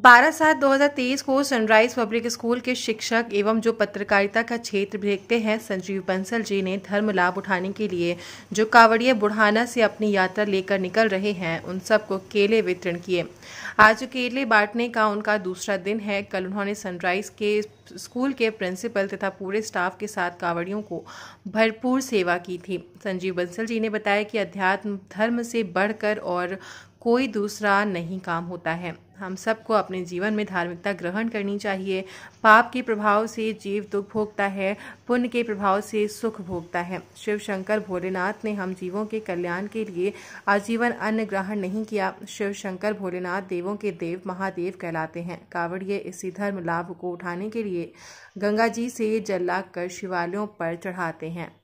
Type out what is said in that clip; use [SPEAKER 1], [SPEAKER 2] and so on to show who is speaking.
[SPEAKER 1] बारह सात 2023 को सनराइज पब्लिक स्कूल के शिक्षक एवं जो पत्रकारिता का क्षेत्र देखते हैं संजीव बंसल जी ने धर्म लाभ उठाने के लिए जो कावड़िए बुढ़ाना से अपनी यात्रा लेकर निकल रहे हैं उन सबको केले वितरण किए आज केले बांटने का उनका दूसरा दिन है कल उन्होंने सनराइज के स्कूल के प्रिंसिपल तथा पूरे स्टाफ के साथ कावड़ियों को भरपूर सेवा की थी संजीव बंसल जी ने बताया कि अध्यात्म धर्म से बढ़कर और कोई दूसरा नहीं काम होता है हम सबको अपने जीवन में धार्मिकता ग्रहण करनी चाहिए पाप के प्रभाव से जीव दुख भोगता है पुण्य के प्रभाव से सुख भोगता है शिव शंकर भोलेनाथ ने हम जीवों के कल्याण के लिए आजीवन अन्न ग्रहण नहीं किया शिव शंकर भोलेनाथ देवों के देव महादेव कहलाते हैं कावड़िए इसी धर्म लाभ को उठाने के लिए गंगा जी से जल लाग कर शिवालयों पर चढ़ाते हैं